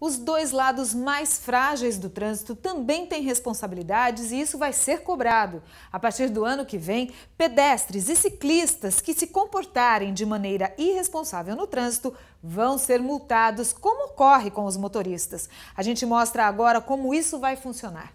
Os dois lados mais frágeis do trânsito também têm responsabilidades e isso vai ser cobrado. A partir do ano que vem, pedestres e ciclistas que se comportarem de maneira irresponsável no trânsito vão ser multados, como ocorre com os motoristas. A gente mostra agora como isso vai funcionar.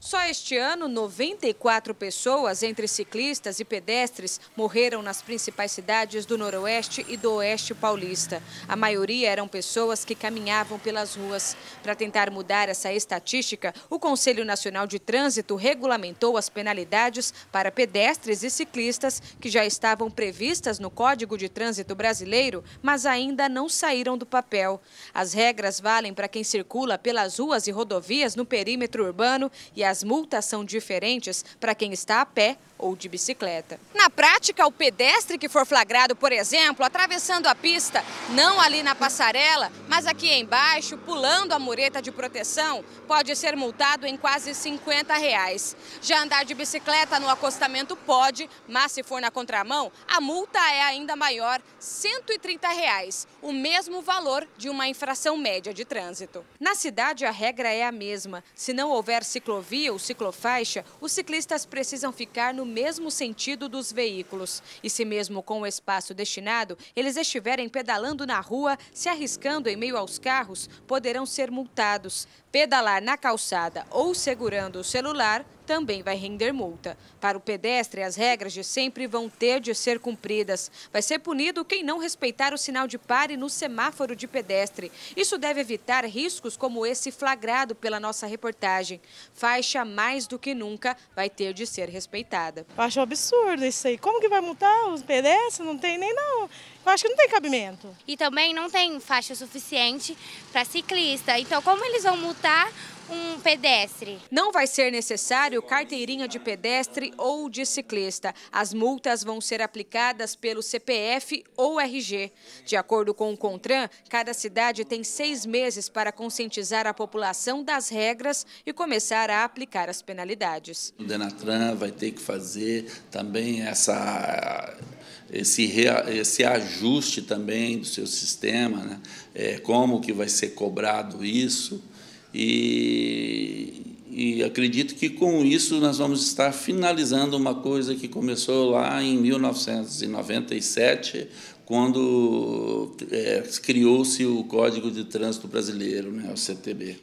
Só este ano, 94 pessoas, entre ciclistas e pedestres, morreram nas principais cidades do Noroeste e do Oeste paulista. A maioria eram pessoas que caminhavam pelas ruas. Para tentar mudar essa estatística, o Conselho Nacional de Trânsito regulamentou as penalidades para pedestres e ciclistas que já estavam previstas no Código de Trânsito Brasileiro, mas ainda não saíram do papel. As regras valem para quem circula pelas ruas e rodovias no perímetro urbano e a as multas são diferentes para quem está a pé ou de bicicleta. Na prática, o pedestre que for flagrado, por exemplo, atravessando a pista, não ali na passarela, mas aqui embaixo, pulando a mureta de proteção, pode ser multado em quase 50 reais. Já andar de bicicleta no acostamento pode, mas se for na contramão, a multa é ainda maior, 130 reais, o mesmo valor de uma infração média de trânsito. Na cidade, a regra é a mesma. Se não houver ciclovia, o ou ciclofaixa, os ciclistas precisam ficar no mesmo sentido dos veículos. E se mesmo com o espaço destinado, eles estiverem pedalando na rua, se arriscando em meio aos carros, poderão ser multados. Pedalar na calçada ou segurando o celular também vai render multa. Para o pedestre, as regras de sempre vão ter de ser cumpridas. Vai ser punido quem não respeitar o sinal de pare no semáforo de pedestre. Isso deve evitar riscos como esse flagrado pela nossa reportagem. Faixa, mais do que nunca, vai ter de ser respeitada. Eu acho um absurdo isso aí. Como que vai multar os pedestres? Não tem nem não. Eu acho que não tem cabimento. E também não tem faixa suficiente para ciclista. Então, como eles vão multar um pedestre. Não vai ser necessário carteirinha de pedestre ou de ciclista. As multas vão ser aplicadas pelo CPF ou RG. De acordo com o CONTRAN, cada cidade tem seis meses para conscientizar a população das regras e começar a aplicar as penalidades. O DENATRAN vai ter que fazer também essa esse, esse ajuste também do seu sistema, né? é, como que vai ser cobrado isso, e, e acredito que com isso nós vamos estar finalizando uma coisa que começou lá em 1997, quando é, criou-se o Código de Trânsito Brasileiro, né, o CTB.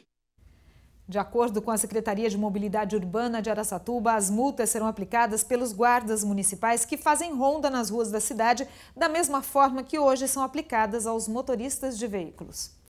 De acordo com a Secretaria de Mobilidade Urbana de Araçatuba, as multas serão aplicadas pelos guardas municipais que fazem ronda nas ruas da cidade, da mesma forma que hoje são aplicadas aos motoristas de veículos.